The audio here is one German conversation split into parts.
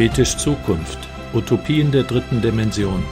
Fetisch Zukunft. Utopien der dritten Dimension.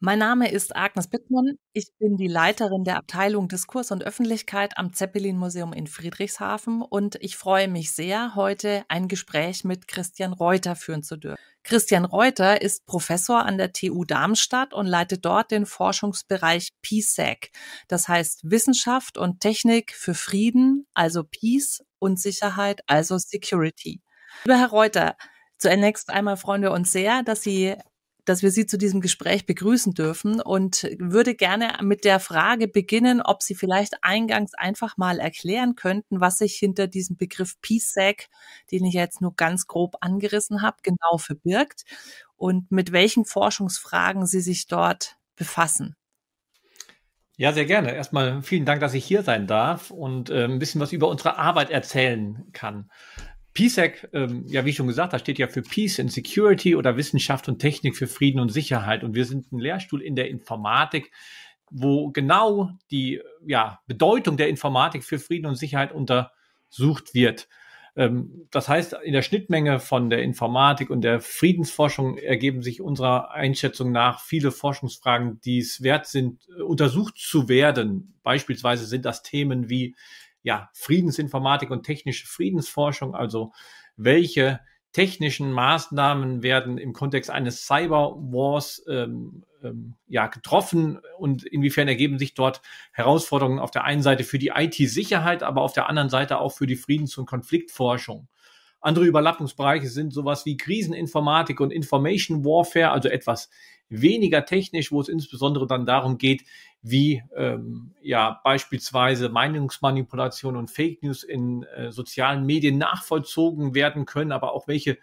Mein Name ist Agnes Bittmann. Ich bin die Leiterin der Abteilung Diskurs und Öffentlichkeit am Zeppelin Museum in Friedrichshafen und ich freue mich sehr, heute ein Gespräch mit Christian Reuter führen zu dürfen. Christian Reuter ist Professor an der TU Darmstadt und leitet dort den Forschungsbereich PSAC, das heißt Wissenschaft und Technik für Frieden, also Peace, und Sicherheit, also Security. Lieber Herr Reuter, Zunächst einmal freuen wir uns sehr, dass Sie dass wir Sie zu diesem Gespräch begrüßen dürfen und würde gerne mit der Frage beginnen, ob Sie vielleicht eingangs einfach mal erklären könnten, was sich hinter diesem Begriff PSAC, den ich jetzt nur ganz grob angerissen habe, genau verbirgt und mit welchen Forschungsfragen Sie sich dort befassen. Ja, sehr gerne. Erstmal vielen Dank, dass ich hier sein darf und äh, ein bisschen was über unsere Arbeit erzählen kann. PSEC, ähm, ja, wie schon gesagt, das steht ja für Peace and Security oder Wissenschaft und Technik für Frieden und Sicherheit. Und wir sind ein Lehrstuhl in der Informatik, wo genau die ja, Bedeutung der Informatik für Frieden und Sicherheit untersucht wird. Ähm, das heißt, in der Schnittmenge von der Informatik und der Friedensforschung ergeben sich unserer Einschätzung nach viele Forschungsfragen, die es wert sind, äh, untersucht zu werden. Beispielsweise sind das Themen wie ja, Friedensinformatik und technische Friedensforschung, also welche technischen Maßnahmen werden im Kontext eines Cyberwars ähm, ähm, ja, getroffen und inwiefern ergeben sich dort Herausforderungen auf der einen Seite für die IT-Sicherheit, aber auf der anderen Seite auch für die Friedens- und Konfliktforschung. Andere Überlappungsbereiche sind sowas wie Kriseninformatik und Information Warfare, also etwas weniger technisch, wo es insbesondere dann darum geht, wie ähm, ja beispielsweise Meinungsmanipulation und Fake News in äh, sozialen Medien nachvollzogen werden können, aber auch welche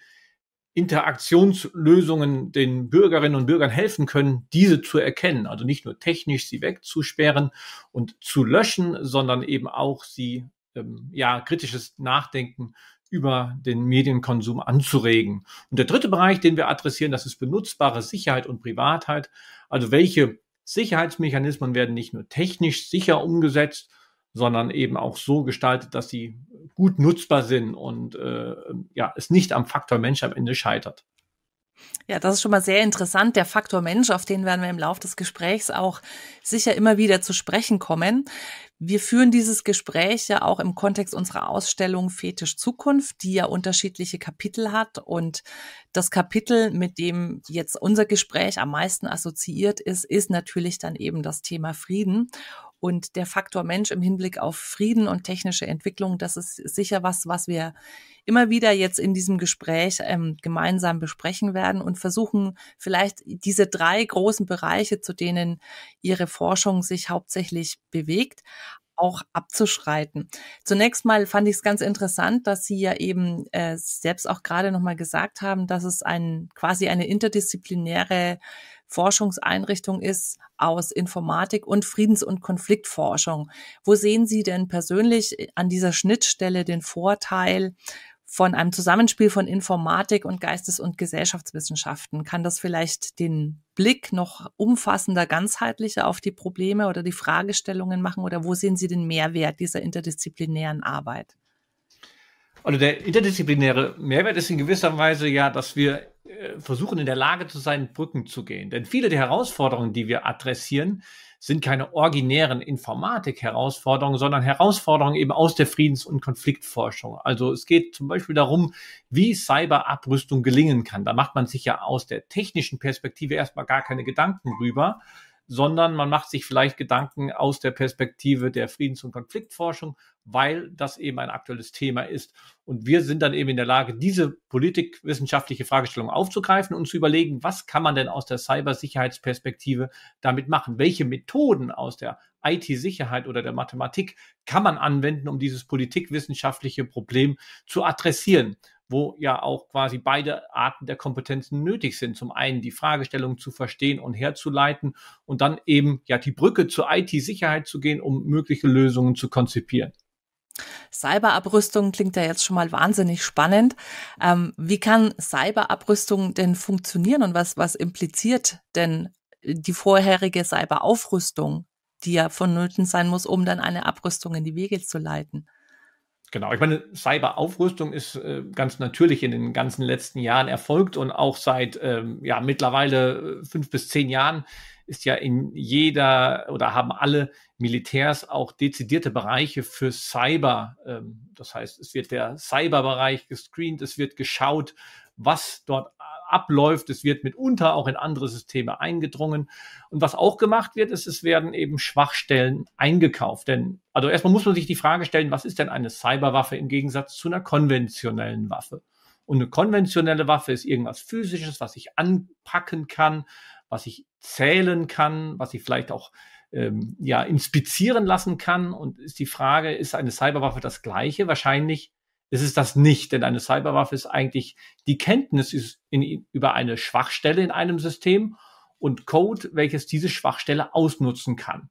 Interaktionslösungen den Bürgerinnen und Bürgern helfen können, diese zu erkennen. Also nicht nur technisch sie wegzusperren und zu löschen, sondern eben auch sie ähm, ja kritisches Nachdenken über den Medienkonsum anzuregen. Und der dritte Bereich, den wir adressieren, das ist benutzbare Sicherheit und Privatheit. Also welche Sicherheitsmechanismen werden nicht nur technisch sicher umgesetzt, sondern eben auch so gestaltet, dass sie gut nutzbar sind und äh, ja, es nicht am Faktor Mensch am Ende scheitert. Ja, das ist schon mal sehr interessant. Der Faktor Mensch, auf den werden wir im Laufe des Gesprächs auch sicher immer wieder zu sprechen kommen. Wir führen dieses Gespräch ja auch im Kontext unserer Ausstellung Fetisch Zukunft, die ja unterschiedliche Kapitel hat. Und das Kapitel, mit dem jetzt unser Gespräch am meisten assoziiert ist, ist natürlich dann eben das Thema Frieden. Und der Faktor Mensch im Hinblick auf Frieden und technische Entwicklung, das ist sicher was, was wir immer wieder jetzt in diesem Gespräch ähm, gemeinsam besprechen werden und versuchen vielleicht diese drei großen Bereiche, zu denen Ihre Forschung sich hauptsächlich bewegt, auch abzuschreiten. Zunächst mal fand ich es ganz interessant, dass Sie ja eben äh, selbst auch gerade nochmal gesagt haben, dass es ein, quasi eine interdisziplinäre Forschungseinrichtung ist aus Informatik und Friedens- und Konfliktforschung. Wo sehen Sie denn persönlich äh, an dieser Schnittstelle den Vorteil von einem Zusammenspiel von Informatik und Geistes- und Gesellschaftswissenschaften. Kann das vielleicht den Blick noch umfassender, ganzheitlicher auf die Probleme oder die Fragestellungen machen? Oder wo sehen Sie den Mehrwert dieser interdisziplinären Arbeit? oder also der interdisziplinäre Mehrwert ist in gewisser Weise ja, dass wir äh, versuchen, in der Lage zu sein, Brücken zu gehen. Denn viele der Herausforderungen, die wir adressieren, sind keine originären Informatik-Herausforderungen, sondern Herausforderungen eben aus der Friedens- und Konfliktforschung. Also es geht zum Beispiel darum, wie Cyberabrüstung gelingen kann. Da macht man sich ja aus der technischen Perspektive erstmal gar keine Gedanken rüber, sondern man macht sich vielleicht Gedanken aus der Perspektive der Friedens- und Konfliktforschung, weil das eben ein aktuelles Thema ist. Und wir sind dann eben in der Lage, diese politikwissenschaftliche Fragestellung aufzugreifen und zu überlegen, was kann man denn aus der Cybersicherheitsperspektive damit machen? Welche Methoden aus der IT-Sicherheit oder der Mathematik kann man anwenden, um dieses politikwissenschaftliche Problem zu adressieren? wo ja auch quasi beide Arten der Kompetenzen nötig sind. Zum einen die Fragestellung zu verstehen und herzuleiten und dann eben ja die Brücke zur IT-Sicherheit zu gehen, um mögliche Lösungen zu konzipieren. Cyberabrüstung klingt ja jetzt schon mal wahnsinnig spannend. Ähm, wie kann Cyberabrüstung denn funktionieren und was, was impliziert denn die vorherige Cyberaufrüstung, die ja vonnöten sein muss, um dann eine Abrüstung in die Wege zu leiten? Genau, ich meine, Cyberaufrüstung ist äh, ganz natürlich in den ganzen letzten Jahren erfolgt und auch seit ähm, ja, mittlerweile äh, fünf bis zehn Jahren ist ja in jeder oder haben alle Militärs auch dezidierte Bereiche für Cyber. Ähm, das heißt, es wird der Cyberbereich gescreent, es wird geschaut, was dort abläuft. Es wird mitunter auch in andere Systeme eingedrungen. Und was auch gemacht wird, ist, es werden eben Schwachstellen eingekauft. Denn, also erstmal muss man sich die Frage stellen, was ist denn eine Cyberwaffe im Gegensatz zu einer konventionellen Waffe? Und eine konventionelle Waffe ist irgendwas physisches, was ich anpacken kann, was ich zählen kann, was ich vielleicht auch ähm, ja, inspizieren lassen kann. Und ist die Frage, ist eine Cyberwaffe das gleiche? Wahrscheinlich es ist das nicht, denn eine Cyberwaffe ist eigentlich die Kenntnis in, über eine Schwachstelle in einem System und Code, welches diese Schwachstelle ausnutzen kann.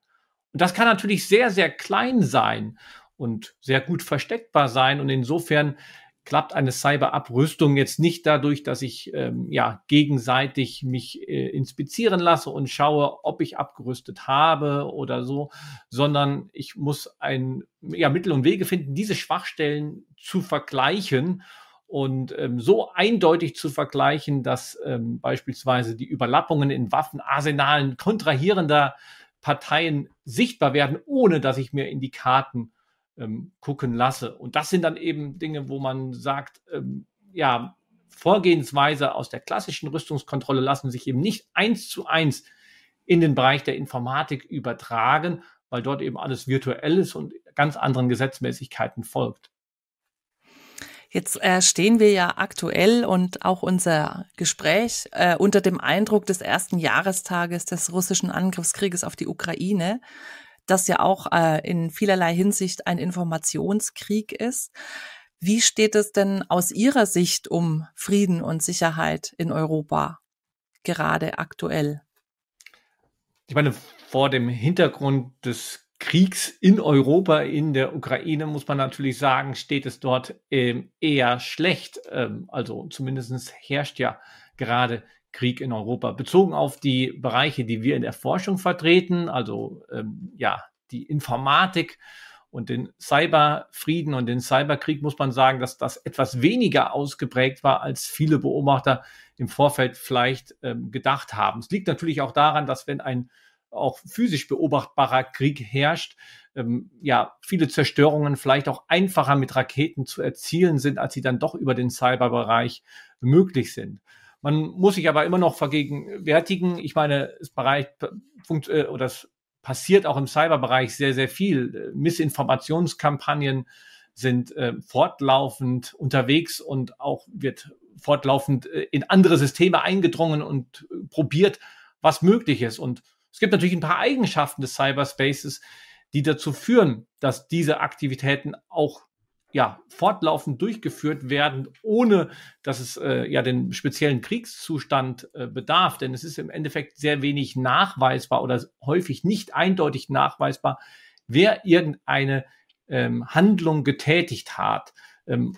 Und das kann natürlich sehr, sehr klein sein und sehr gut versteckbar sein. Und insofern klappt eine Cyberabrüstung jetzt nicht dadurch, dass ich ähm, ja gegenseitig mich äh, inspizieren lasse und schaue, ob ich abgerüstet habe oder so, sondern ich muss ein ja, Mittel und Wege finden, diese Schwachstellen zu vergleichen und ähm, so eindeutig zu vergleichen, dass ähm, beispielsweise die Überlappungen in Waffenarsenalen kontrahierender Parteien sichtbar werden, ohne dass ich mir in die Karten ähm, gucken lasse. Und das sind dann eben Dinge, wo man sagt, ähm, ja, Vorgehensweise aus der klassischen Rüstungskontrolle lassen sich eben nicht eins zu eins in den Bereich der Informatik übertragen, weil dort eben alles virtuell ist und ganz anderen Gesetzmäßigkeiten folgt. Jetzt äh, stehen wir ja aktuell und auch unser Gespräch äh, unter dem Eindruck des ersten Jahrestages des russischen Angriffskrieges auf die Ukraine das ja auch äh, in vielerlei Hinsicht ein Informationskrieg ist. Wie steht es denn aus Ihrer Sicht um Frieden und Sicherheit in Europa gerade aktuell? Ich meine, vor dem Hintergrund des Kriegs in Europa, in der Ukraine, muss man natürlich sagen, steht es dort ähm, eher schlecht. Ähm, also zumindest herrscht ja gerade Krieg in Europa. Bezogen auf die Bereiche, die wir in der Forschung vertreten, also ähm, ja, die Informatik und den Cyberfrieden und den Cyberkrieg, muss man sagen, dass das etwas weniger ausgeprägt war, als viele Beobachter im Vorfeld vielleicht ähm, gedacht haben. Es liegt natürlich auch daran, dass wenn ein auch physisch beobachtbarer Krieg herrscht, ähm, ja, viele Zerstörungen vielleicht auch einfacher mit Raketen zu erzielen sind, als sie dann doch über den Cyberbereich möglich sind. Man muss sich aber immer noch vergegenwärtigen. Ich meine, es bereich, funkt, äh, oder es passiert auch im Cyberbereich sehr, sehr viel. Missinformationskampagnen sind äh, fortlaufend unterwegs und auch wird fortlaufend äh, in andere Systeme eingedrungen und äh, probiert, was möglich ist. Und es gibt natürlich ein paar Eigenschaften des Cyberspaces, die dazu führen, dass diese Aktivitäten auch ja, fortlaufend durchgeführt werden, ohne dass es äh, ja den speziellen Kriegszustand äh, bedarf. Denn es ist im Endeffekt sehr wenig nachweisbar oder häufig nicht eindeutig nachweisbar, wer irgendeine ähm, Handlung getätigt hat. Ähm,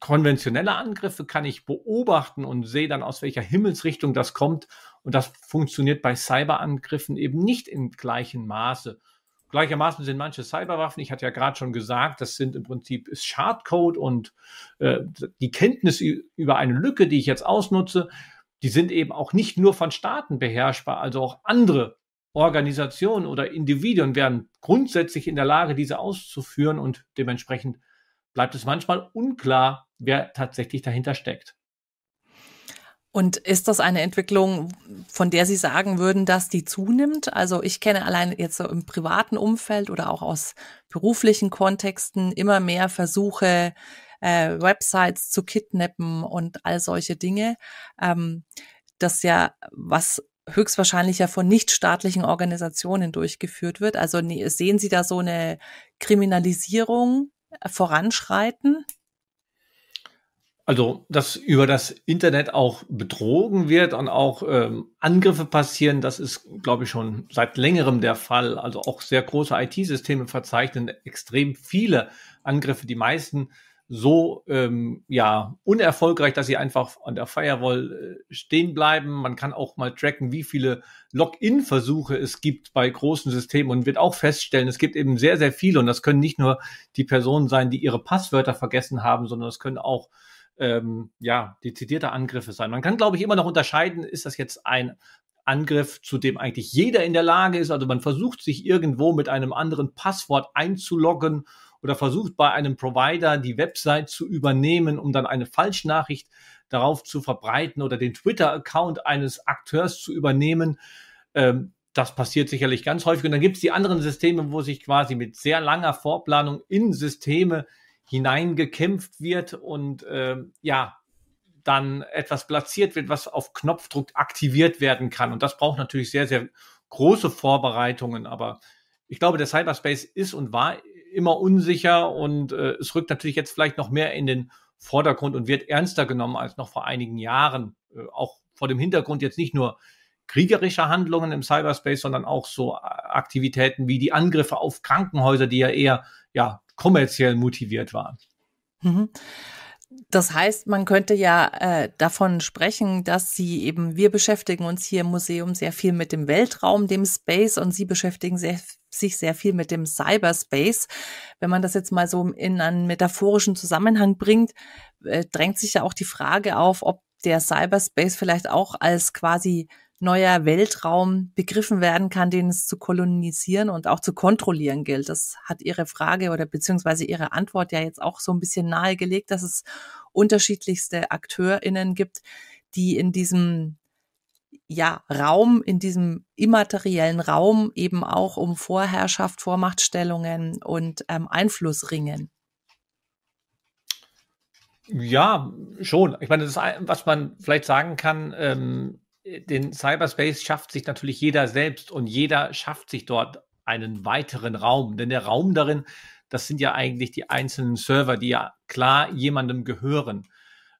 konventionelle Angriffe kann ich beobachten und sehe dann, aus welcher Himmelsrichtung das kommt. Und das funktioniert bei Cyberangriffen eben nicht im gleichen Maße. Gleichermaßen sind manche Cyberwaffen, ich hatte ja gerade schon gesagt, das sind im Prinzip Schadcode und äh, die Kenntnis über eine Lücke, die ich jetzt ausnutze, die sind eben auch nicht nur von Staaten beherrschbar, also auch andere Organisationen oder Individuen werden grundsätzlich in der Lage, diese auszuführen und dementsprechend bleibt es manchmal unklar, wer tatsächlich dahinter steckt. Und ist das eine Entwicklung, von der Sie sagen würden, dass die zunimmt? Also ich kenne allein jetzt so im privaten Umfeld oder auch aus beruflichen Kontexten immer mehr Versuche, äh, Websites zu kidnappen und all solche Dinge. Ähm, das ja was höchstwahrscheinlich ja von nichtstaatlichen Organisationen durchgeführt wird. Also ne, sehen Sie da so eine Kriminalisierung voranschreiten? also dass über das Internet auch betrogen wird und auch ähm, Angriffe passieren, das ist, glaube ich, schon seit längerem der Fall. Also auch sehr große IT-Systeme verzeichnen extrem viele Angriffe, die meisten so ähm, ja unerfolgreich, dass sie einfach an der Firewall äh, stehen bleiben. Man kann auch mal tracken, wie viele Login-Versuche es gibt bei großen Systemen und wird auch feststellen, es gibt eben sehr, sehr viele und das können nicht nur die Personen sein, die ihre Passwörter vergessen haben, sondern es können auch ähm, ja, dezidierte Angriffe sein. Man kann, glaube ich, immer noch unterscheiden, ist das jetzt ein Angriff, zu dem eigentlich jeder in der Lage ist. Also man versucht sich irgendwo mit einem anderen Passwort einzuloggen oder versucht bei einem Provider die Website zu übernehmen, um dann eine Falschnachricht darauf zu verbreiten oder den Twitter-Account eines Akteurs zu übernehmen. Ähm, das passiert sicherlich ganz häufig. Und dann gibt es die anderen Systeme, wo sich quasi mit sehr langer Vorplanung in Systeme hineingekämpft wird und äh, ja, dann etwas platziert wird, was auf Knopfdruck aktiviert werden kann. Und das braucht natürlich sehr, sehr große Vorbereitungen. Aber ich glaube, der Cyberspace ist und war immer unsicher und äh, es rückt natürlich jetzt vielleicht noch mehr in den Vordergrund und wird ernster genommen als noch vor einigen Jahren. Äh, auch vor dem Hintergrund jetzt nicht nur kriegerischer Handlungen im Cyberspace, sondern auch so Aktivitäten wie die Angriffe auf Krankenhäuser, die ja eher ja kommerziell motiviert war. Mhm. Das heißt, man könnte ja äh, davon sprechen, dass Sie eben, wir beschäftigen uns hier im Museum sehr viel mit dem Weltraum, dem Space und Sie beschäftigen sehr, sich sehr viel mit dem Cyberspace. Wenn man das jetzt mal so in einen metaphorischen Zusammenhang bringt, äh, drängt sich ja auch die Frage auf, ob der Cyberspace vielleicht auch als quasi neuer Weltraum begriffen werden kann, den es zu kolonisieren und auch zu kontrollieren gilt. Das hat Ihre Frage oder beziehungsweise Ihre Antwort ja jetzt auch so ein bisschen nahegelegt, dass es unterschiedlichste AkteurInnen gibt, die in diesem ja, Raum, in diesem immateriellen Raum eben auch um Vorherrschaft, Vormachtstellungen und ähm, Einfluss ringen. Ja, schon. Ich meine, das, ist, was man vielleicht sagen kann, ähm, den Cyberspace schafft sich natürlich jeder selbst und jeder schafft sich dort einen weiteren Raum. Denn der Raum darin, das sind ja eigentlich die einzelnen Server, die ja klar jemandem gehören.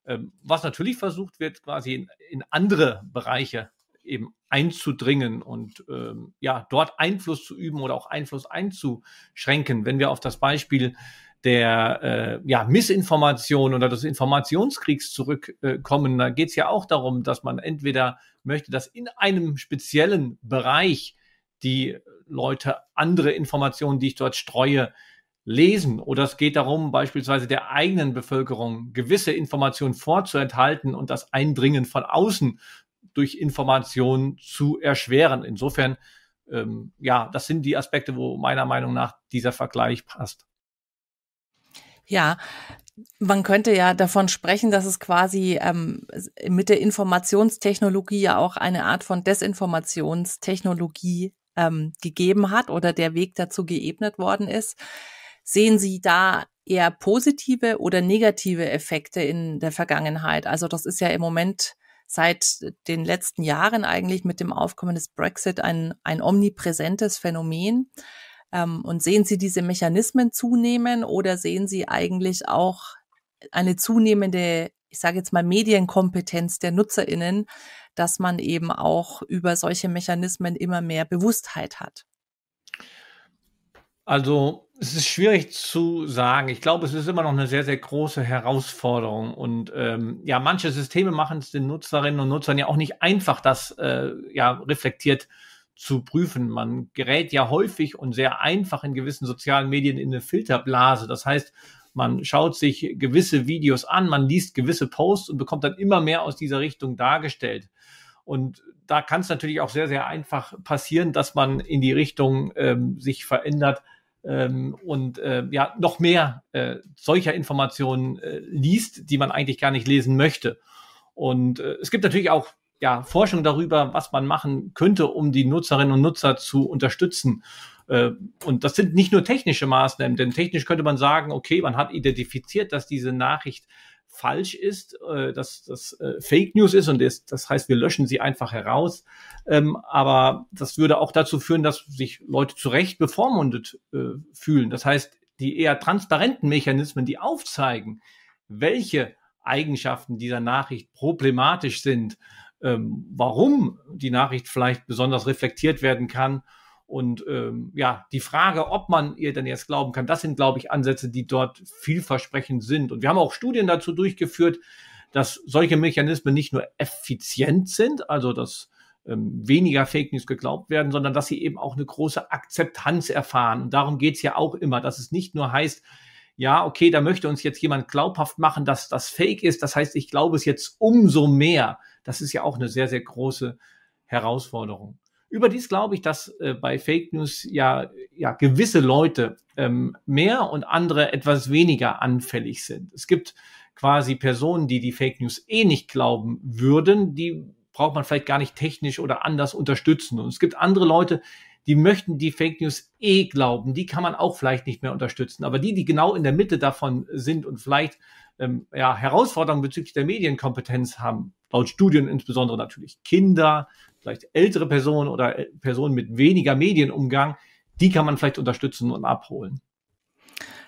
Ähm, was natürlich versucht wird, quasi in, in andere Bereiche eben einzudringen und ähm, ja, dort Einfluss zu üben oder auch Einfluss einzuschränken. Wenn wir auf das Beispiel der äh, ja, Missinformation oder des Informationskriegs zurückkommen. da geht es ja auch darum, dass man entweder möchte, dass in einem speziellen Bereich die Leute andere Informationen, die ich dort streue, lesen. Oder es geht darum, beispielsweise der eigenen Bevölkerung gewisse Informationen vorzuenthalten und das Eindringen von außen durch Informationen zu erschweren. Insofern, ähm, ja, das sind die Aspekte, wo meiner Meinung nach dieser Vergleich passt. Ja, man könnte ja davon sprechen, dass es quasi ähm, mit der Informationstechnologie ja auch eine Art von Desinformationstechnologie ähm, gegeben hat oder der Weg dazu geebnet worden ist. Sehen Sie da eher positive oder negative Effekte in der Vergangenheit? Also das ist ja im Moment seit den letzten Jahren eigentlich mit dem Aufkommen des Brexit ein, ein omnipräsentes Phänomen. Ähm, und sehen Sie diese Mechanismen zunehmen oder sehen Sie eigentlich auch eine zunehmende, ich sage jetzt mal, Medienkompetenz der Nutzerinnen, dass man eben auch über solche Mechanismen immer mehr Bewusstheit hat? Also es ist schwierig zu sagen. Ich glaube, es ist immer noch eine sehr, sehr große Herausforderung. Und ähm, ja, manche Systeme machen es den Nutzerinnen und Nutzern ja auch nicht einfach, das äh, ja reflektiert zu prüfen. Man gerät ja häufig und sehr einfach in gewissen sozialen Medien in eine Filterblase. Das heißt, man schaut sich gewisse Videos an, man liest gewisse Posts und bekommt dann immer mehr aus dieser Richtung dargestellt. Und da kann es natürlich auch sehr, sehr einfach passieren, dass man in die Richtung ähm, sich verändert ähm, und äh, ja noch mehr äh, solcher Informationen äh, liest, die man eigentlich gar nicht lesen möchte. Und äh, es gibt natürlich auch ja, Forschung darüber, was man machen könnte, um die Nutzerinnen und Nutzer zu unterstützen. Äh, und das sind nicht nur technische Maßnahmen, denn technisch könnte man sagen, okay, man hat identifiziert, dass diese Nachricht falsch ist, äh, dass das äh, Fake News ist und das, heißt, wir löschen sie einfach heraus. Ähm, aber das würde auch dazu führen, dass sich Leute zu Recht bevormundet fühlen. Das heißt, die eher transparenten Mechanismen, die aufzeigen, welche Eigenschaften dieser Nachricht problematisch sind, ähm, warum die Nachricht vielleicht besonders reflektiert werden kann. Und ähm, ja, die Frage, ob man ihr denn jetzt glauben kann, das sind, glaube ich, Ansätze, die dort vielversprechend sind. Und wir haben auch Studien dazu durchgeführt, dass solche Mechanismen nicht nur effizient sind, also dass ähm, weniger Fake News geglaubt werden, sondern dass sie eben auch eine große Akzeptanz erfahren. Und darum geht's ja auch immer, dass es nicht nur heißt, ja, okay, da möchte uns jetzt jemand glaubhaft machen, dass das Fake ist. Das heißt, ich glaube es jetzt umso mehr. Das ist ja auch eine sehr, sehr große Herausforderung. Überdies glaube ich, dass äh, bei Fake News ja, ja gewisse Leute ähm, mehr und andere etwas weniger anfällig sind. Es gibt quasi Personen, die die Fake News eh nicht glauben würden, die braucht man vielleicht gar nicht technisch oder anders unterstützen. Und es gibt andere Leute, die möchten die Fake News eh glauben, die kann man auch vielleicht nicht mehr unterstützen. Aber die, die genau in der Mitte davon sind und vielleicht ähm, ja, Herausforderungen bezüglich der Medienkompetenz haben, laut Studien insbesondere natürlich Kinder, vielleicht ältere Personen oder äh, Personen mit weniger Medienumgang, die kann man vielleicht unterstützen und abholen.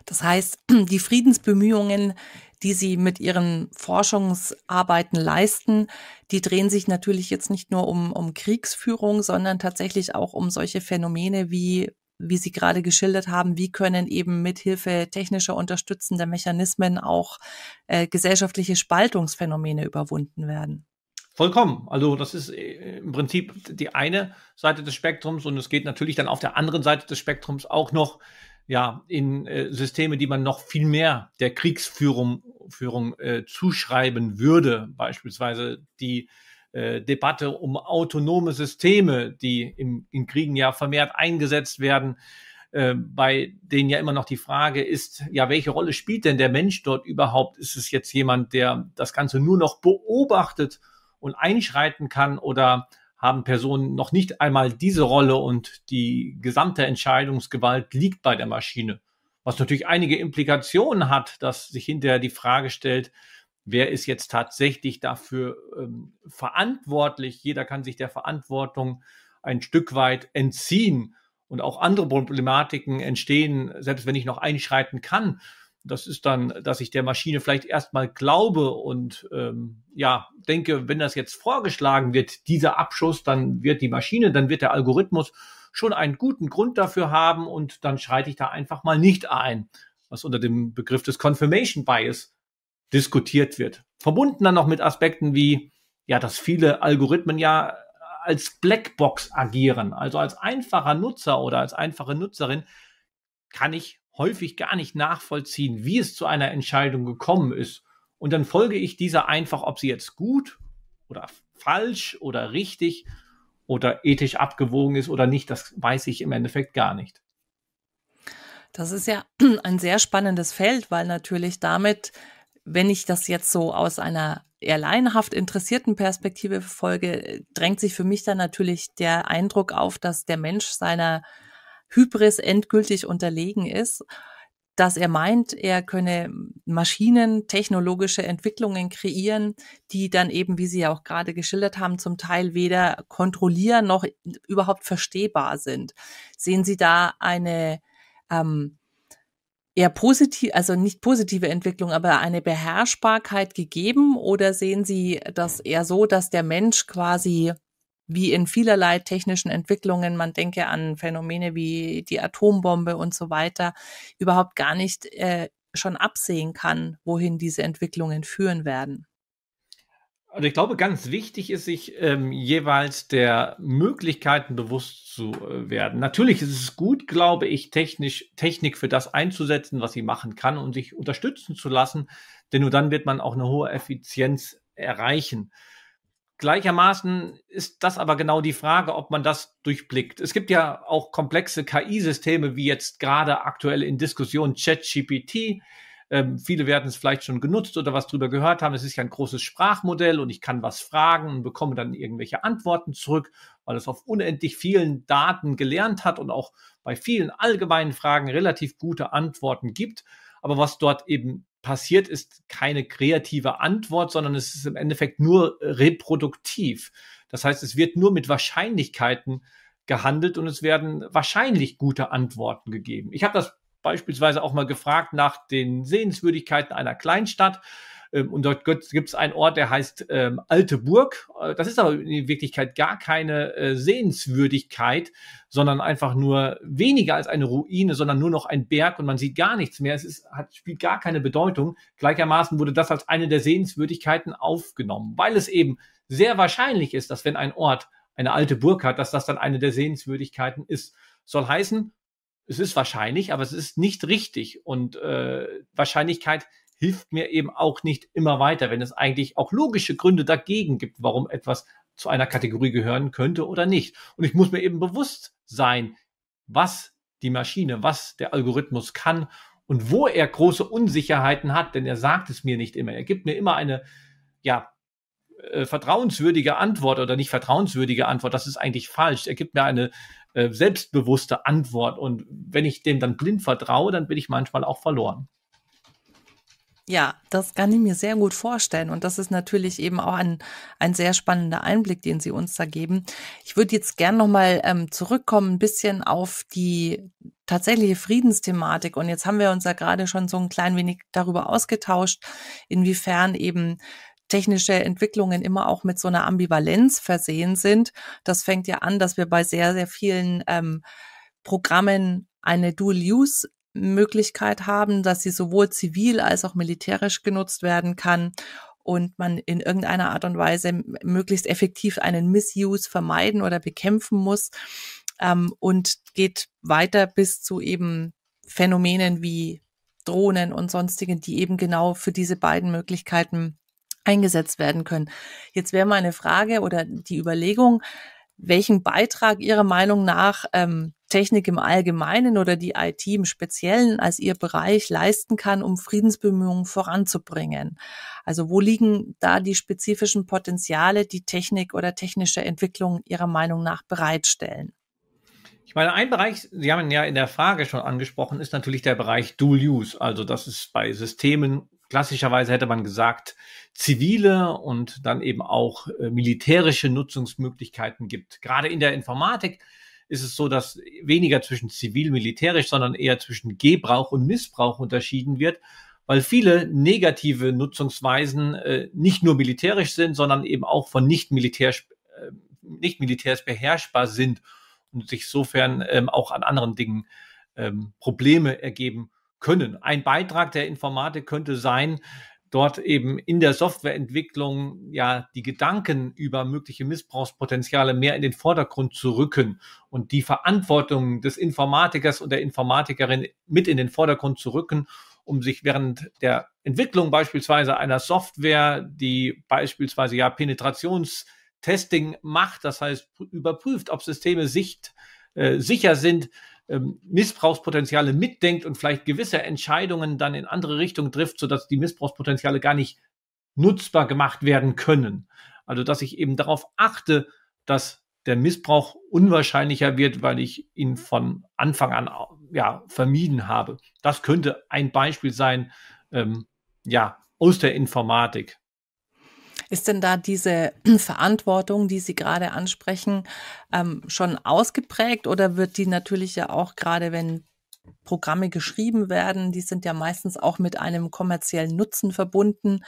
Das heißt, die Friedensbemühungen, die Sie mit Ihren Forschungsarbeiten leisten, die drehen sich natürlich jetzt nicht nur um, um Kriegsführung, sondern tatsächlich auch um solche Phänomene wie wie Sie gerade geschildert haben, wie können eben mithilfe technischer unterstützender Mechanismen auch äh, gesellschaftliche Spaltungsphänomene überwunden werden? Vollkommen. Also das ist äh, im Prinzip die eine Seite des Spektrums und es geht natürlich dann auf der anderen Seite des Spektrums auch noch ja in äh, Systeme, die man noch viel mehr der Kriegsführung Führung, äh, zuschreiben würde, beispielsweise die äh, Debatte um autonome Systeme, die im, in Kriegen ja vermehrt eingesetzt werden, äh, bei denen ja immer noch die Frage ist, ja, welche Rolle spielt denn der Mensch dort überhaupt? Ist es jetzt jemand, der das Ganze nur noch beobachtet und einschreiten kann oder haben Personen noch nicht einmal diese Rolle und die gesamte Entscheidungsgewalt liegt bei der Maschine? Was natürlich einige Implikationen hat, dass sich hinterher die Frage stellt, wer ist jetzt tatsächlich dafür ähm, verantwortlich. Jeder kann sich der Verantwortung ein Stück weit entziehen und auch andere Problematiken entstehen, selbst wenn ich noch einschreiten kann. Das ist dann, dass ich der Maschine vielleicht erstmal glaube und ähm, ja, denke, wenn das jetzt vorgeschlagen wird, dieser Abschuss, dann wird die Maschine, dann wird der Algorithmus schon einen guten Grund dafür haben und dann schreite ich da einfach mal nicht ein, was unter dem Begriff des Confirmation Bias diskutiert wird. Verbunden dann noch mit Aspekten wie, ja, dass viele Algorithmen ja als Blackbox agieren. Also als einfacher Nutzer oder als einfache Nutzerin kann ich häufig gar nicht nachvollziehen, wie es zu einer Entscheidung gekommen ist. Und dann folge ich dieser einfach, ob sie jetzt gut oder falsch oder richtig oder ethisch abgewogen ist oder nicht. Das weiß ich im Endeffekt gar nicht. Das ist ja ein sehr spannendes Feld, weil natürlich damit wenn ich das jetzt so aus einer eher laienhaft interessierten Perspektive verfolge, drängt sich für mich dann natürlich der Eindruck auf, dass der Mensch seiner Hybris endgültig unterlegen ist, dass er meint, er könne Maschinen, technologische Entwicklungen kreieren, die dann eben, wie Sie ja auch gerade geschildert haben, zum Teil weder kontrollieren noch überhaupt verstehbar sind. Sehen Sie da eine ähm, eher positiv, also nicht positive Entwicklung, aber eine Beherrschbarkeit gegeben? Oder sehen Sie das eher so, dass der Mensch quasi wie in vielerlei technischen Entwicklungen, man denke an Phänomene wie die Atombombe und so weiter, überhaupt gar nicht äh, schon absehen kann, wohin diese Entwicklungen führen werden? Also ich glaube, ganz wichtig ist sich ähm, jeweils der Möglichkeiten bewusst zu äh, werden. Natürlich ist es gut, glaube ich, technisch, Technik für das einzusetzen, was sie machen kann und sich unterstützen zu lassen, denn nur dann wird man auch eine hohe Effizienz erreichen. Gleichermaßen ist das aber genau die Frage, ob man das durchblickt. Es gibt ja auch komplexe KI-Systeme, wie jetzt gerade aktuell in Diskussion ChatGPT, ähm, viele werden es vielleicht schon genutzt oder was drüber gehört haben. Es ist ja ein großes Sprachmodell und ich kann was fragen und bekomme dann irgendwelche Antworten zurück, weil es auf unendlich vielen Daten gelernt hat und auch bei vielen allgemeinen Fragen relativ gute Antworten gibt. Aber was dort eben passiert, ist keine kreative Antwort, sondern es ist im Endeffekt nur reproduktiv. Das heißt, es wird nur mit Wahrscheinlichkeiten gehandelt und es werden wahrscheinlich gute Antworten gegeben. Ich habe das beispielsweise auch mal gefragt nach den Sehenswürdigkeiten einer Kleinstadt. Ähm, und dort gibt es einen Ort, der heißt ähm, Alte Burg. Äh, das ist aber in Wirklichkeit gar keine äh, Sehenswürdigkeit, sondern einfach nur weniger als eine Ruine, sondern nur noch ein Berg und man sieht gar nichts mehr. Es ist, hat, spielt gar keine Bedeutung. Gleichermaßen wurde das als eine der Sehenswürdigkeiten aufgenommen, weil es eben sehr wahrscheinlich ist, dass wenn ein Ort eine alte Burg hat, dass das dann eine der Sehenswürdigkeiten ist. Soll heißen, es ist wahrscheinlich, aber es ist nicht richtig. Und äh, Wahrscheinlichkeit hilft mir eben auch nicht immer weiter, wenn es eigentlich auch logische Gründe dagegen gibt, warum etwas zu einer Kategorie gehören könnte oder nicht. Und ich muss mir eben bewusst sein, was die Maschine, was der Algorithmus kann und wo er große Unsicherheiten hat, denn er sagt es mir nicht immer. Er gibt mir immer eine, ja, äh, vertrauenswürdige Antwort oder nicht vertrauenswürdige Antwort, das ist eigentlich falsch. Er gibt mir eine äh, selbstbewusste Antwort. Und wenn ich dem dann blind vertraue, dann bin ich manchmal auch verloren. Ja, das kann ich mir sehr gut vorstellen. Und das ist natürlich eben auch ein, ein sehr spannender Einblick, den Sie uns da geben. Ich würde jetzt gern nochmal ähm, zurückkommen, ein bisschen auf die tatsächliche Friedensthematik. Und jetzt haben wir uns ja gerade schon so ein klein wenig darüber ausgetauscht, inwiefern eben technische Entwicklungen immer auch mit so einer Ambivalenz versehen sind. Das fängt ja an, dass wir bei sehr, sehr vielen ähm, Programmen eine Dual-Use Möglichkeit haben, dass sie sowohl zivil als auch militärisch genutzt werden kann und man in irgendeiner Art und Weise möglichst effektiv einen Missuse vermeiden oder bekämpfen muss ähm, und geht weiter bis zu eben Phänomenen wie Drohnen und sonstigen, die eben genau für diese beiden Möglichkeiten eingesetzt werden können. Jetzt wäre meine Frage oder die Überlegung, welchen Beitrag Ihrer Meinung nach ähm, Technik im Allgemeinen oder die IT im Speziellen als Ihr Bereich leisten kann, um Friedensbemühungen voranzubringen. Also wo liegen da die spezifischen Potenziale, die Technik oder technische Entwicklung Ihrer Meinung nach bereitstellen? Ich meine, ein Bereich, Sie haben ihn ja in der Frage schon angesprochen, ist natürlich der Bereich Dual Use. Also das ist bei Systemen Klassischerweise hätte man gesagt, zivile und dann eben auch äh, militärische Nutzungsmöglichkeiten gibt. Gerade in der Informatik ist es so, dass weniger zwischen zivil-militärisch, sondern eher zwischen Gebrauch und Missbrauch unterschieden wird, weil viele negative Nutzungsweisen äh, nicht nur militärisch sind, sondern eben auch von nicht militärisch, äh, nicht beherrschbar sind und sich sofern ähm, auch an anderen Dingen ähm, Probleme ergeben können. Ein Beitrag der Informatik könnte sein, dort eben in der Softwareentwicklung ja die Gedanken über mögliche Missbrauchspotenziale mehr in den Vordergrund zu rücken und die Verantwortung des Informatikers und der Informatikerin mit in den Vordergrund zu rücken, um sich während der Entwicklung beispielsweise einer Software, die beispielsweise ja Penetrationstesting macht, das heißt überprüft, ob Systeme sicht, äh, sicher sind, ähm, Missbrauchspotenziale mitdenkt und vielleicht gewisse Entscheidungen dann in andere Richtungen trifft, sodass die Missbrauchspotenziale gar nicht nutzbar gemacht werden können. Also dass ich eben darauf achte, dass der Missbrauch unwahrscheinlicher wird, weil ich ihn von Anfang an ja, vermieden habe. Das könnte ein Beispiel sein, ähm, ja, aus der Informatik. Ist denn da diese Verantwortung, die Sie gerade ansprechen, ähm, schon ausgeprägt oder wird die natürlich ja auch gerade, wenn Programme geschrieben werden, die sind ja meistens auch mit einem kommerziellen Nutzen verbunden,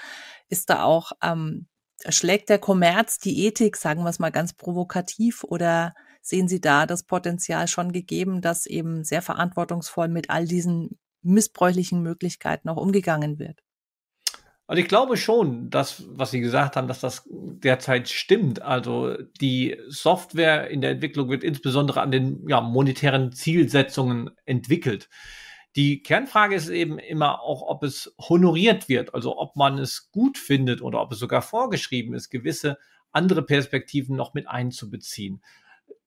ist da auch ähm, schlägt der Kommerz die Ethik, sagen wir es mal ganz provokativ, oder sehen Sie da das Potenzial schon gegeben, dass eben sehr verantwortungsvoll mit all diesen missbräuchlichen Möglichkeiten auch umgegangen wird? Also ich glaube schon, dass, was Sie gesagt haben, dass das derzeit stimmt. Also die Software in der Entwicklung wird insbesondere an den ja, monetären Zielsetzungen entwickelt. Die Kernfrage ist eben immer auch, ob es honoriert wird, also ob man es gut findet oder ob es sogar vorgeschrieben ist, gewisse andere Perspektiven noch mit einzubeziehen.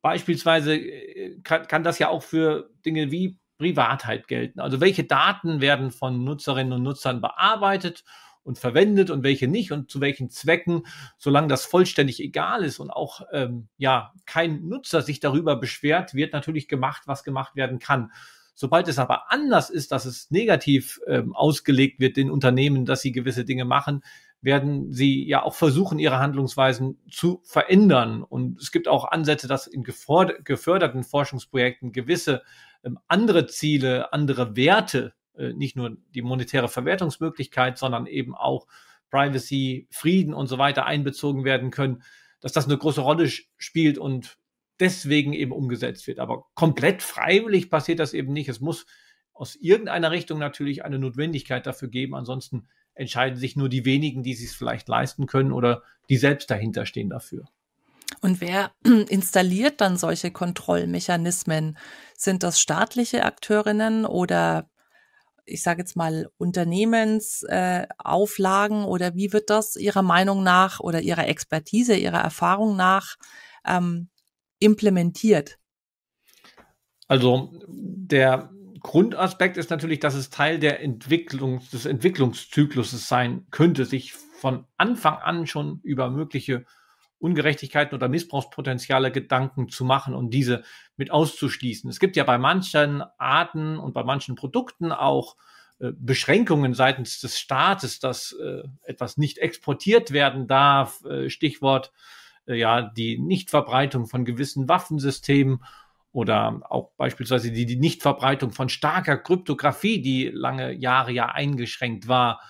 Beispielsweise äh, kann, kann das ja auch für Dinge wie Privatheit gelten. Also welche Daten werden von Nutzerinnen und Nutzern bearbeitet und verwendet und welche nicht und zu welchen Zwecken, solange das vollständig egal ist und auch ähm, ja kein Nutzer sich darüber beschwert, wird natürlich gemacht, was gemacht werden kann. Sobald es aber anders ist, dass es negativ ähm, ausgelegt wird den Unternehmen, dass sie gewisse Dinge machen, werden sie ja auch versuchen, ihre Handlungsweisen zu verändern. Und es gibt auch Ansätze, dass in geförderten Forschungsprojekten gewisse ähm, andere Ziele, andere Werte äh, nicht nur die monetäre Verwertungsmöglichkeit, sondern eben auch Privacy, Frieden und so weiter einbezogen werden können, dass das eine große Rolle spielt und deswegen eben umgesetzt wird. Aber komplett freiwillig passiert das eben nicht. Es muss aus irgendeiner Richtung natürlich eine Notwendigkeit dafür geben. Ansonsten entscheiden sich nur die wenigen, die es vielleicht leisten können oder die selbst dahinter stehen dafür. Und wer installiert dann solche Kontrollmechanismen? Sind das staatliche Akteurinnen oder ich sage jetzt mal, Unternehmensauflagen äh, oder wie wird das Ihrer Meinung nach oder Ihrer Expertise, Ihrer Erfahrung nach ähm, implementiert? Also der Grundaspekt ist natürlich, dass es Teil der Entwicklung, des Entwicklungszykluses sein könnte, sich von Anfang an schon über mögliche Ungerechtigkeiten oder Missbrauchspotenziale Gedanken zu machen und diese mit auszuschließen. Es gibt ja bei manchen Arten und bei manchen Produkten auch äh, Beschränkungen seitens des Staates, dass äh, etwas nicht exportiert werden darf, äh, Stichwort ja die Nichtverbreitung von gewissen Waffensystemen oder auch beispielsweise die, die Nichtverbreitung von starker Kryptographie, die lange Jahre ja eingeschränkt war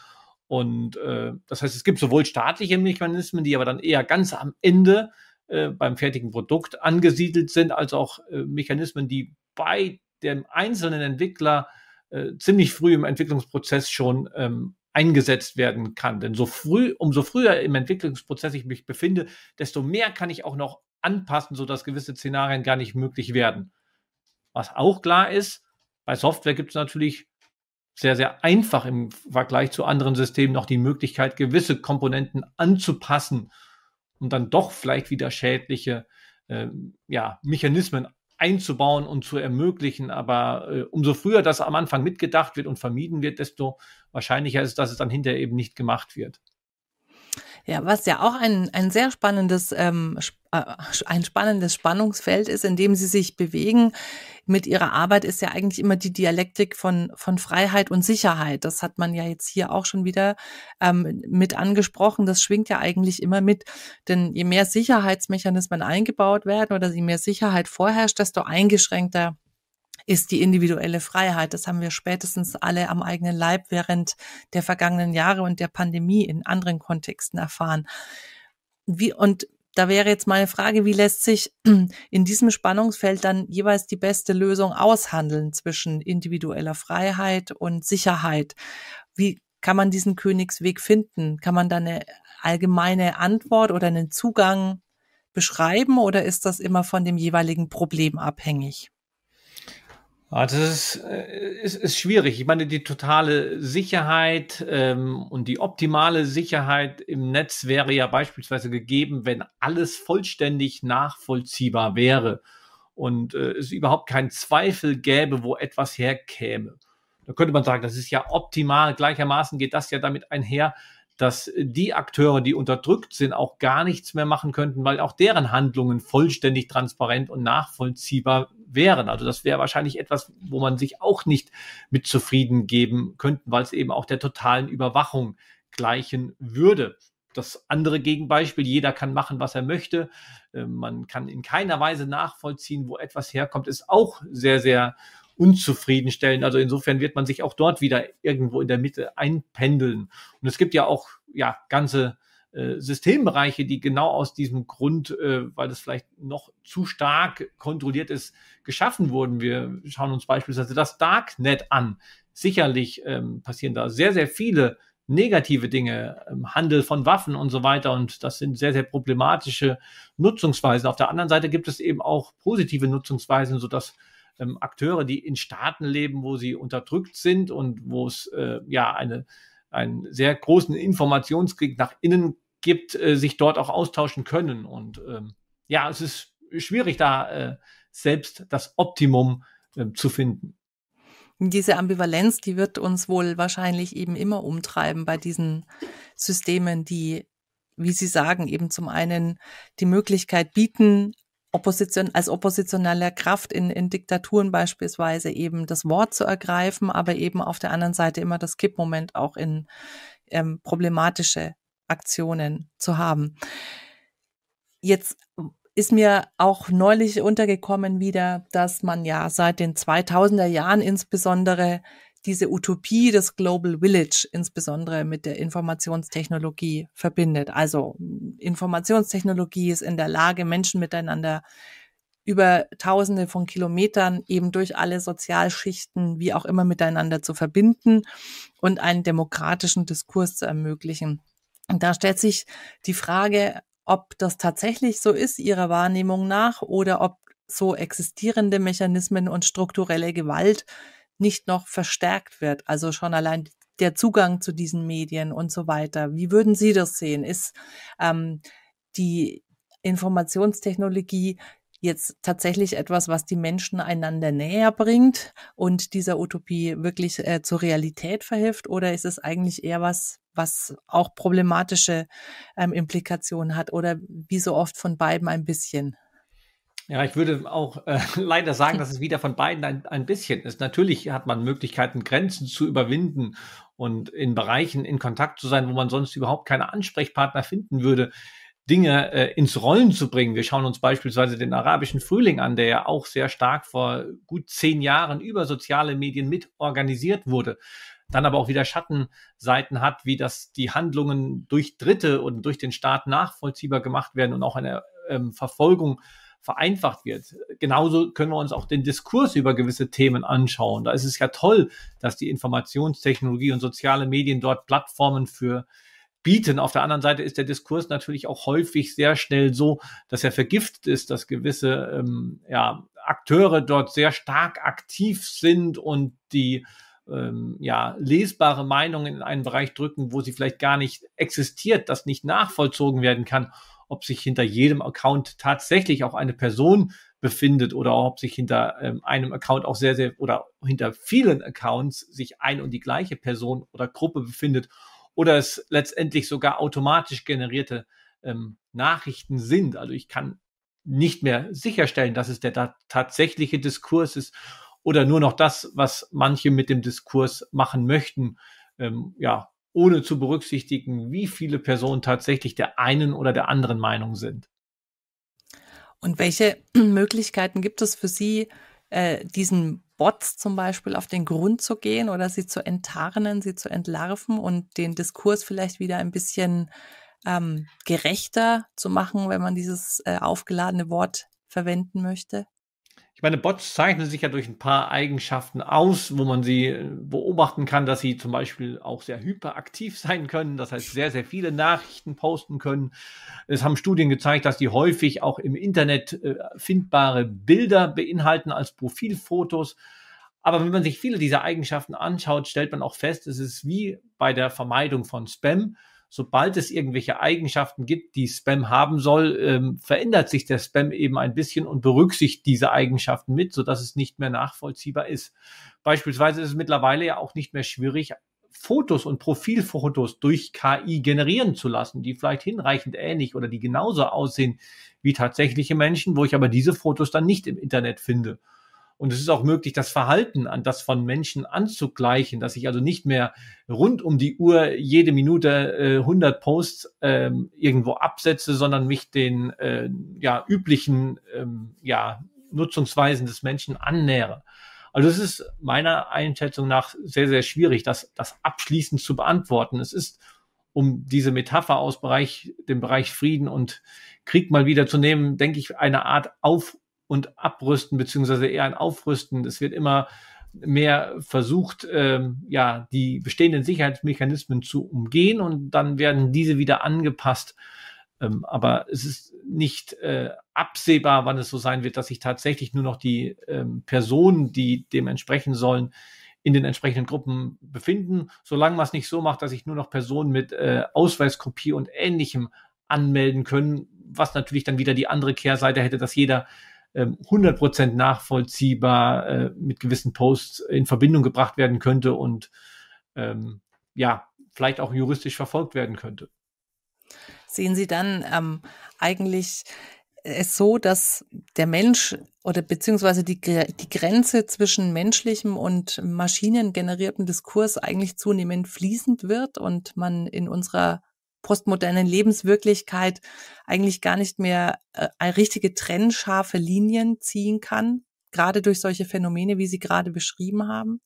und äh, das heißt, es gibt sowohl staatliche Mechanismen, die aber dann eher ganz am Ende äh, beim fertigen Produkt angesiedelt sind, als auch äh, Mechanismen, die bei dem einzelnen Entwickler äh, ziemlich früh im Entwicklungsprozess schon ähm, eingesetzt werden kann. Denn so früh, umso früher im Entwicklungsprozess ich mich befinde, desto mehr kann ich auch noch anpassen, sodass gewisse Szenarien gar nicht möglich werden. Was auch klar ist, bei Software gibt es natürlich sehr, sehr einfach im Vergleich zu anderen Systemen noch die Möglichkeit, gewisse Komponenten anzupassen, um dann doch vielleicht wieder schädliche äh, ja, Mechanismen einzubauen und zu ermöglichen. Aber äh, umso früher das am Anfang mitgedacht wird und vermieden wird, desto wahrscheinlicher ist, dass es dann hinterher eben nicht gemacht wird. Ja, was ja auch ein, ein sehr spannendes, ähm, äh, ein spannendes Spannungsfeld ist, in dem sie sich bewegen. Mit ihrer Arbeit ist ja eigentlich immer die Dialektik von, von Freiheit und Sicherheit. Das hat man ja jetzt hier auch schon wieder ähm, mit angesprochen. Das schwingt ja eigentlich immer mit. Denn je mehr Sicherheitsmechanismen eingebaut werden oder je mehr Sicherheit vorherrscht, desto eingeschränkter ist die individuelle Freiheit. Das haben wir spätestens alle am eigenen Leib während der vergangenen Jahre und der Pandemie in anderen Kontexten erfahren. Wie, und da wäre jetzt meine Frage, wie lässt sich in diesem Spannungsfeld dann jeweils die beste Lösung aushandeln zwischen individueller Freiheit und Sicherheit? Wie kann man diesen Königsweg finden? Kann man da eine allgemeine Antwort oder einen Zugang beschreiben oder ist das immer von dem jeweiligen Problem abhängig? Ah, das ist, äh, ist, ist schwierig. Ich meine, die totale Sicherheit ähm, und die optimale Sicherheit im Netz wäre ja beispielsweise gegeben, wenn alles vollständig nachvollziehbar wäre und äh, es überhaupt keinen Zweifel gäbe, wo etwas herkäme. Da könnte man sagen, das ist ja optimal. Gleichermaßen geht das ja damit einher, dass die Akteure, die unterdrückt sind, auch gar nichts mehr machen könnten, weil auch deren Handlungen vollständig transparent und nachvollziehbar wären. Also das wäre wahrscheinlich etwas, wo man sich auch nicht mit zufrieden geben könnte, weil es eben auch der totalen Überwachung gleichen würde. Das andere Gegenbeispiel, jeder kann machen, was er möchte. Ähm, man kann in keiner Weise nachvollziehen, wo etwas herkommt, ist auch sehr, sehr unzufriedenstellend. Also insofern wird man sich auch dort wieder irgendwo in der Mitte einpendeln. Und es gibt ja auch ja ganze äh, Systembereiche, die genau aus diesem Grund, äh, weil es vielleicht noch zu stark kontrolliert ist, geschaffen wurden. Wir schauen uns beispielsweise das Darknet an. Sicherlich ähm, passieren da sehr, sehr viele negative Dinge, Handel von Waffen und so weiter. Und das sind sehr, sehr problematische Nutzungsweisen. Auf der anderen Seite gibt es eben auch positive Nutzungsweisen, sodass ähm, Akteure, die in Staaten leben, wo sie unterdrückt sind und wo es äh, ja eine, einen sehr großen Informationskrieg nach innen gibt, äh, sich dort auch austauschen können. Und ähm, ja, es ist schwierig, da äh, selbst das Optimum ähm, zu finden. Diese Ambivalenz, die wird uns wohl wahrscheinlich eben immer umtreiben bei diesen Systemen, die wie Sie sagen, eben zum einen die Möglichkeit bieten, Opposition, als oppositionelle Kraft in, in Diktaturen beispielsweise eben das Wort zu ergreifen, aber eben auf der anderen Seite immer das Kippmoment auch in ähm, problematische Aktionen zu haben. Jetzt ist mir auch neulich untergekommen wieder, dass man ja seit den 2000er Jahren insbesondere diese Utopie des Global Village insbesondere mit der Informationstechnologie verbindet. Also Informationstechnologie ist in der Lage, Menschen miteinander über Tausende von Kilometern eben durch alle Sozialschichten, wie auch immer, miteinander zu verbinden und einen demokratischen Diskurs zu ermöglichen. Und da stellt sich die Frage, ob das tatsächlich so ist, Ihrer Wahrnehmung nach, oder ob so existierende Mechanismen und strukturelle Gewalt nicht noch verstärkt wird. Also schon allein der Zugang zu diesen Medien und so weiter. Wie würden Sie das sehen? Ist ähm, die Informationstechnologie jetzt tatsächlich etwas, was die Menschen einander näher bringt und dieser Utopie wirklich äh, zur Realität verhilft? Oder ist es eigentlich eher was, was auch problematische ähm, Implikationen hat? Oder wie so oft von beiden ein bisschen? Ja, ich würde auch äh, leider sagen, dass es wieder von beiden ein, ein bisschen ist. Natürlich hat man Möglichkeiten, Grenzen zu überwinden und in Bereichen in Kontakt zu sein, wo man sonst überhaupt keine Ansprechpartner finden würde. Dinge äh, ins Rollen zu bringen. Wir schauen uns beispielsweise den arabischen Frühling an, der ja auch sehr stark vor gut zehn Jahren über soziale Medien mit organisiert wurde, dann aber auch wieder Schattenseiten hat, wie das die Handlungen durch Dritte und durch den Staat nachvollziehbar gemacht werden und auch eine ähm, Verfolgung vereinfacht wird. Genauso können wir uns auch den Diskurs über gewisse Themen anschauen. Da ist es ja toll, dass die Informationstechnologie und soziale Medien dort Plattformen für bieten. Auf der anderen Seite ist der Diskurs natürlich auch häufig sehr schnell so, dass er vergiftet ist, dass gewisse ähm, ja, Akteure dort sehr stark aktiv sind und die ähm, ja, lesbare Meinungen in einen Bereich drücken, wo sie vielleicht gar nicht existiert, das nicht nachvollzogen werden kann ob sich hinter jedem Account tatsächlich auch eine Person befindet oder ob sich hinter ähm, einem Account auch sehr, sehr oder hinter vielen Accounts sich ein und die gleiche Person oder Gruppe befindet oder es letztendlich sogar automatisch generierte ähm, Nachrichten sind. Also ich kann nicht mehr sicherstellen, dass es der ta tatsächliche Diskurs ist oder nur noch das, was manche mit dem Diskurs machen möchten. Ähm, ja, ohne zu berücksichtigen, wie viele Personen tatsächlich der einen oder der anderen Meinung sind. Und welche Möglichkeiten gibt es für Sie, äh, diesen Bots zum Beispiel auf den Grund zu gehen oder sie zu enttarnen, sie zu entlarven und den Diskurs vielleicht wieder ein bisschen ähm, gerechter zu machen, wenn man dieses äh, aufgeladene Wort verwenden möchte? meine, Bots zeichnen sich ja durch ein paar Eigenschaften aus, wo man sie äh, beobachten kann, dass sie zum Beispiel auch sehr hyperaktiv sein können, das heißt sehr, sehr viele Nachrichten posten können. Es haben Studien gezeigt, dass die häufig auch im Internet äh, findbare Bilder beinhalten als Profilfotos. Aber wenn man sich viele dieser Eigenschaften anschaut, stellt man auch fest, es ist wie bei der Vermeidung von Spam sobald es irgendwelche Eigenschaften gibt, die Spam haben soll, ähm, verändert sich der Spam eben ein bisschen und berücksichtigt diese Eigenschaften mit, sodass es nicht mehr nachvollziehbar ist. Beispielsweise ist es mittlerweile ja auch nicht mehr schwierig, Fotos und Profilfotos durch KI generieren zu lassen, die vielleicht hinreichend ähnlich oder die genauso aussehen wie tatsächliche Menschen, wo ich aber diese Fotos dann nicht im Internet finde. Und es ist auch möglich, das Verhalten an das von Menschen anzugleichen, dass ich also nicht mehr rund um die Uhr jede Minute äh, 100 Posts ähm, irgendwo absetze, sondern mich den äh, ja, üblichen ähm, ja, Nutzungsweisen des Menschen annähere. Also es ist meiner Einschätzung nach sehr, sehr schwierig, das, das abschließend zu beantworten. Es ist, um diese Metapher aus Bereich, dem Bereich Frieden und Krieg mal wieder zu nehmen, denke ich, eine Art Auf- und Abrüsten beziehungsweise eher ein Aufrüsten. Es wird immer mehr versucht, ähm, ja, die bestehenden Sicherheitsmechanismen zu umgehen und dann werden diese wieder angepasst. Ähm, aber es ist nicht äh, absehbar, wann es so sein wird, dass sich tatsächlich nur noch die ähm, Personen, die dem entsprechen sollen, in den entsprechenden Gruppen befinden, solange man es nicht so macht, dass sich nur noch Personen mit äh, Ausweiskopie und ähnlichem anmelden können, was natürlich dann wieder die andere Kehrseite hätte, dass jeder 100 ähm, nachvollziehbar äh, mit gewissen Posts in Verbindung gebracht werden könnte und ähm, ja, vielleicht auch juristisch verfolgt werden könnte. Sehen Sie dann ähm, eigentlich es so, dass der Mensch oder beziehungsweise die, die Grenze zwischen menschlichem und maschinengeneriertem Diskurs eigentlich zunehmend fließend wird und man in unserer postmodernen Lebenswirklichkeit eigentlich gar nicht mehr äh, richtige trennscharfe Linien ziehen kann, gerade durch solche Phänomene, wie Sie gerade beschrieben haben?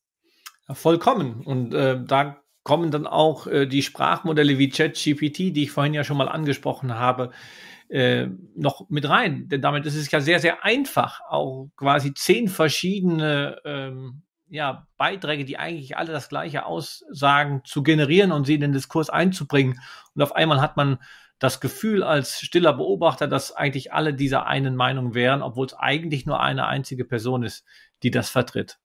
Ja, vollkommen. Und äh, da kommen dann auch äh, die Sprachmodelle wie ChatGPT, die ich vorhin ja schon mal angesprochen habe, äh, noch mit rein. Denn damit ist es ja sehr, sehr einfach, auch quasi zehn verschiedene ähm, ja, Beiträge, die eigentlich alle das gleiche aussagen, zu generieren und sie in den Diskurs einzubringen. Und auf einmal hat man das Gefühl als stiller Beobachter, dass eigentlich alle dieser einen Meinung wären, obwohl es eigentlich nur eine einzige Person ist, die das vertritt.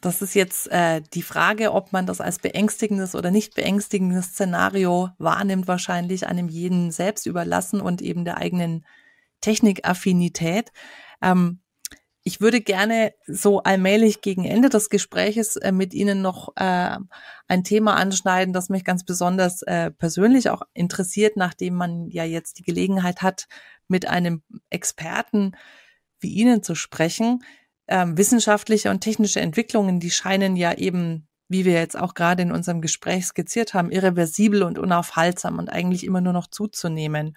Das ist jetzt äh, die Frage, ob man das als beängstigendes oder nicht beängstigendes Szenario wahrnimmt, wahrscheinlich einem jeden selbst überlassen und eben der eigenen Technikaffinität. Ähm, ich würde gerne so allmählich gegen Ende des Gespräches äh, mit Ihnen noch äh, ein Thema anschneiden, das mich ganz besonders äh, persönlich auch interessiert, nachdem man ja jetzt die Gelegenheit hat, mit einem Experten wie Ihnen zu sprechen. Ähm, wissenschaftliche und technische Entwicklungen, die scheinen ja eben, wie wir jetzt auch gerade in unserem Gespräch skizziert haben, irreversibel und unaufhaltsam und eigentlich immer nur noch zuzunehmen.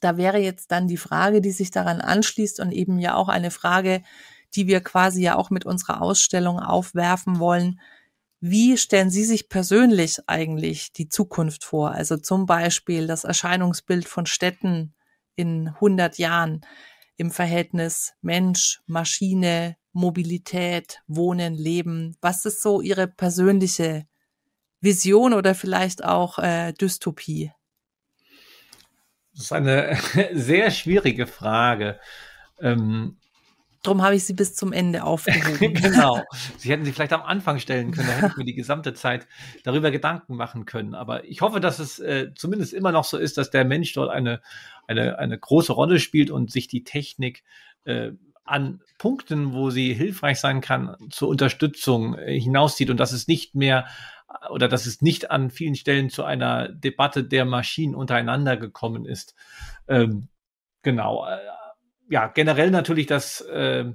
Da wäre jetzt dann die Frage, die sich daran anschließt und eben ja auch eine Frage, die wir quasi ja auch mit unserer Ausstellung aufwerfen wollen. Wie stellen Sie sich persönlich eigentlich die Zukunft vor? Also zum Beispiel das Erscheinungsbild von Städten in 100 Jahren im Verhältnis Mensch, Maschine, Mobilität, Wohnen, Leben. Was ist so Ihre persönliche Vision oder vielleicht auch äh, Dystopie? Das ist eine sehr schwierige Frage. Ähm, Darum habe ich sie bis zum Ende aufgehoben. genau. Sie hätten sie vielleicht am Anfang stellen können, da hätte ich mir die gesamte Zeit darüber Gedanken machen können. Aber ich hoffe, dass es äh, zumindest immer noch so ist, dass der Mensch dort eine, eine, eine große Rolle spielt und sich die Technik äh, an Punkten, wo sie hilfreich sein kann, zur Unterstützung äh, hinauszieht und dass es nicht mehr oder dass es nicht an vielen Stellen zu einer Debatte der Maschinen untereinander gekommen ist. Ähm, genau. Äh, ja, generell natürlich, dass äh,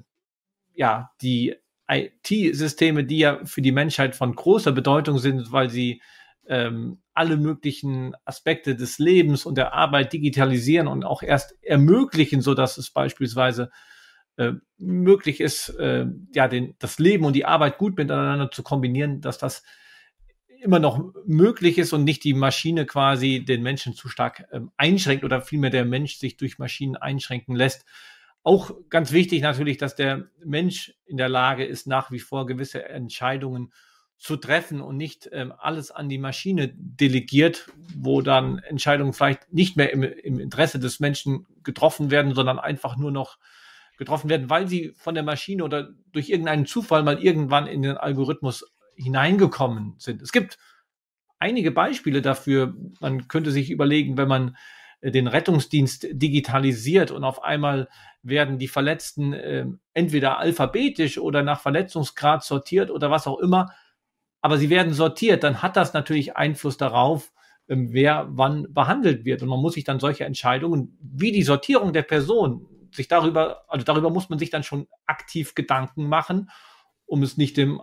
ja die IT-Systeme, die ja für die Menschheit von großer Bedeutung sind, weil sie ähm, alle möglichen Aspekte des Lebens und der Arbeit digitalisieren und auch erst ermöglichen, so dass es beispielsweise äh, möglich ist, äh, ja, den, das Leben und die Arbeit gut miteinander zu kombinieren, dass das immer noch möglich ist und nicht die Maschine quasi den Menschen zu stark ähm, einschränkt oder vielmehr der Mensch sich durch Maschinen einschränken lässt. Auch ganz wichtig natürlich, dass der Mensch in der Lage ist, nach wie vor gewisse Entscheidungen zu treffen und nicht ähm, alles an die Maschine delegiert, wo dann Entscheidungen vielleicht nicht mehr im, im Interesse des Menschen getroffen werden, sondern einfach nur noch getroffen werden, weil sie von der Maschine oder durch irgendeinen Zufall mal irgendwann in den Algorithmus hineingekommen sind. Es gibt einige Beispiele dafür. Man könnte sich überlegen, wenn man äh, den Rettungsdienst digitalisiert und auf einmal werden die Verletzten äh, entweder alphabetisch oder nach Verletzungsgrad sortiert oder was auch immer. Aber sie werden sortiert, dann hat das natürlich Einfluss darauf, äh, wer wann behandelt wird. Und man muss sich dann solche Entscheidungen, wie die Sortierung der Person, sich darüber, also darüber muss man sich dann schon aktiv Gedanken machen, um es nicht dem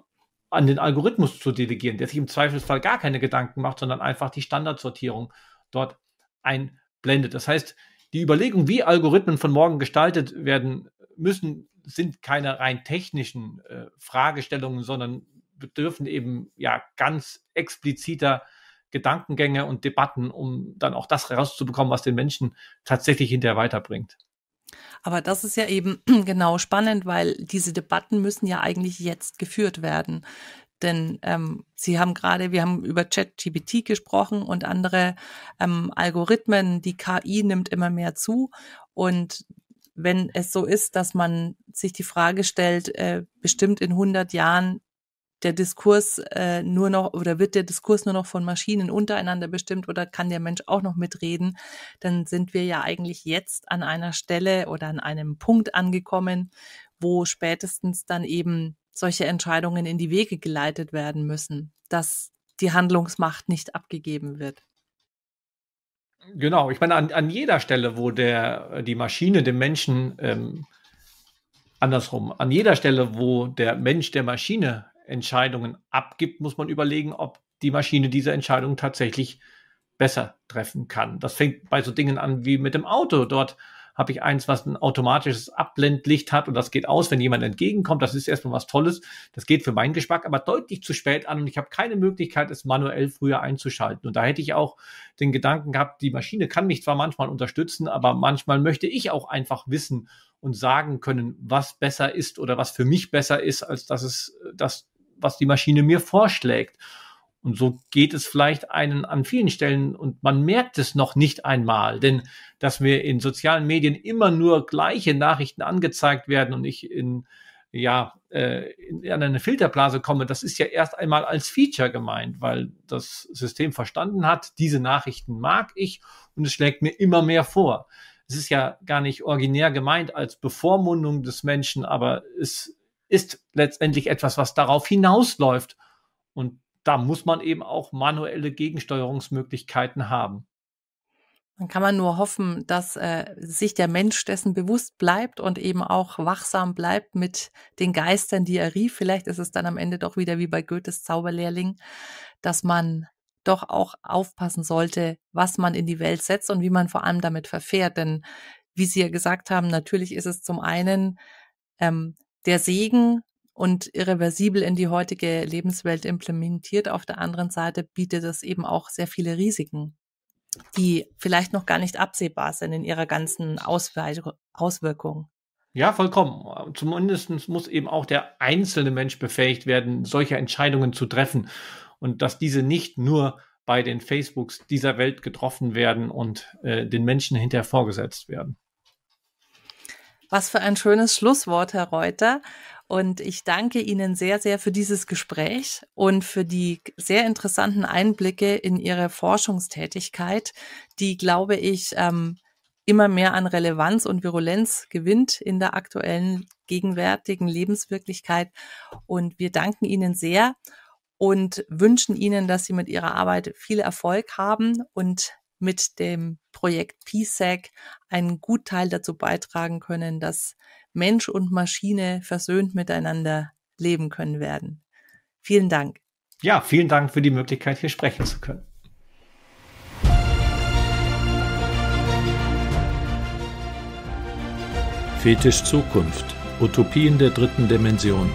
an den Algorithmus zu delegieren, der sich im Zweifelsfall gar keine Gedanken macht, sondern einfach die Standardsortierung dort einblendet. Das heißt, die Überlegungen, wie Algorithmen von morgen gestaltet werden müssen, sind keine rein technischen äh, Fragestellungen, sondern bedürfen eben ja ganz expliziter Gedankengänge und Debatten, um dann auch das herauszubekommen, was den Menschen tatsächlich hinterher weiterbringt. Aber das ist ja eben genau spannend, weil diese Debatten müssen ja eigentlich jetzt geführt werden. Denn ähm, Sie haben gerade, wir haben über ChatGPT gesprochen und andere ähm, Algorithmen. Die KI nimmt immer mehr zu. Und wenn es so ist, dass man sich die Frage stellt, äh, bestimmt in 100 Jahren der Diskurs äh, nur noch oder wird der Diskurs nur noch von Maschinen untereinander bestimmt oder kann der Mensch auch noch mitreden, dann sind wir ja eigentlich jetzt an einer Stelle oder an einem Punkt angekommen, wo spätestens dann eben solche Entscheidungen in die Wege geleitet werden müssen, dass die Handlungsmacht nicht abgegeben wird. Genau, ich meine, an, an jeder Stelle, wo der, die Maschine dem Menschen ähm, andersrum, an jeder Stelle, wo der Mensch der Maschine Entscheidungen abgibt, muss man überlegen, ob die Maschine diese Entscheidung tatsächlich besser treffen kann. Das fängt bei so Dingen an wie mit dem Auto. Dort habe ich eins, was ein automatisches Abblendlicht hat und das geht aus, wenn jemand entgegenkommt. Das ist erstmal was Tolles. Das geht für meinen Geschmack aber deutlich zu spät an und ich habe keine Möglichkeit, es manuell früher einzuschalten. Und da hätte ich auch den Gedanken gehabt, die Maschine kann mich zwar manchmal unterstützen, aber manchmal möchte ich auch einfach wissen und sagen können, was besser ist oder was für mich besser ist, als dass es das was die Maschine mir vorschlägt. Und so geht es vielleicht einen an vielen Stellen und man merkt es noch nicht einmal, denn dass mir in sozialen Medien immer nur gleiche Nachrichten angezeigt werden und ich in ja äh, in, an eine Filterblase komme, das ist ja erst einmal als Feature gemeint, weil das System verstanden hat, diese Nachrichten mag ich und es schlägt mir immer mehr vor. Es ist ja gar nicht originär gemeint als Bevormundung des Menschen, aber es ist letztendlich etwas, was darauf hinausläuft. Und da muss man eben auch manuelle Gegensteuerungsmöglichkeiten haben. Dann kann man nur hoffen, dass äh, sich der Mensch dessen bewusst bleibt und eben auch wachsam bleibt mit den Geistern, die er rief. Vielleicht ist es dann am Ende doch wieder wie bei Goethes Zauberlehrling, dass man doch auch aufpassen sollte, was man in die Welt setzt und wie man vor allem damit verfährt. Denn wie Sie ja gesagt haben, natürlich ist es zum einen ähm, der Segen und irreversibel in die heutige Lebenswelt implementiert. Auf der anderen Seite bietet es eben auch sehr viele Risiken, die vielleicht noch gar nicht absehbar sind in ihrer ganzen Auswirkung. Ja, vollkommen. Zumindest muss eben auch der einzelne Mensch befähigt werden, solche Entscheidungen zu treffen und dass diese nicht nur bei den Facebooks dieser Welt getroffen werden und äh, den Menschen hinterher vorgesetzt werden. Was für ein schönes Schlusswort, Herr Reuter. Und ich danke Ihnen sehr, sehr für dieses Gespräch und für die sehr interessanten Einblicke in Ihre Forschungstätigkeit, die, glaube ich, ähm, immer mehr an Relevanz und Virulenz gewinnt in der aktuellen gegenwärtigen Lebenswirklichkeit. Und wir danken Ihnen sehr und wünschen Ihnen, dass Sie mit Ihrer Arbeit viel Erfolg haben und mit dem Projekt PSAC einen Gutteil dazu beitragen können, dass Mensch und Maschine versöhnt miteinander leben können werden. Vielen Dank. Ja, vielen Dank für die Möglichkeit, hier sprechen zu können. Fetisch Zukunft. Utopien der dritten Dimension.